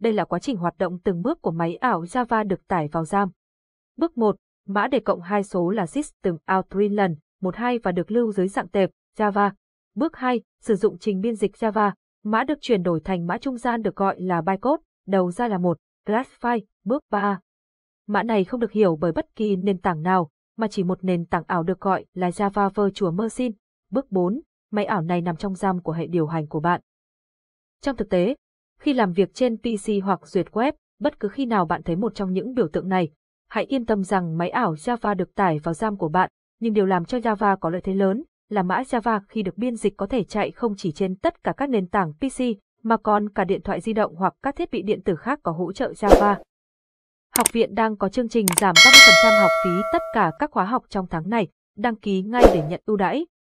đây là quá trình hoạt động từng bước của máy ảo Java được tải vào RAM. Bước 1, mã đề cộng hai số là System Out Greenland 12 và được lưu dưới dạng tệp Java. Bước 2, sử dụng trình biên dịch Java, mã được chuyển đổi thành mã trung gian được gọi là bytecode, đầu ra là một class file. Bước 3. Mã này không được hiểu bởi bất kỳ nền tảng nào, mà chỉ một nền tảng ảo được gọi là Java Virtual Machine. Bước 4, máy ảo này nằm trong RAM của hệ điều hành của bạn. Trong thực tế, khi làm việc trên PC hoặc duyệt web, bất cứ khi nào bạn thấy một trong những biểu tượng này, hãy yên tâm rằng máy ảo Java được tải vào RAM của bạn, nhưng điều làm cho Java có lợi thế lớn là mã Java khi được biên dịch có thể chạy không chỉ trên tất cả các nền tảng PC, mà còn cả điện thoại di động hoặc các thiết bị điện tử khác có hỗ trợ Java. Học viện đang có chương trình giảm 30% học phí tất cả các khóa học trong tháng này, đăng ký ngay để nhận ưu đãi.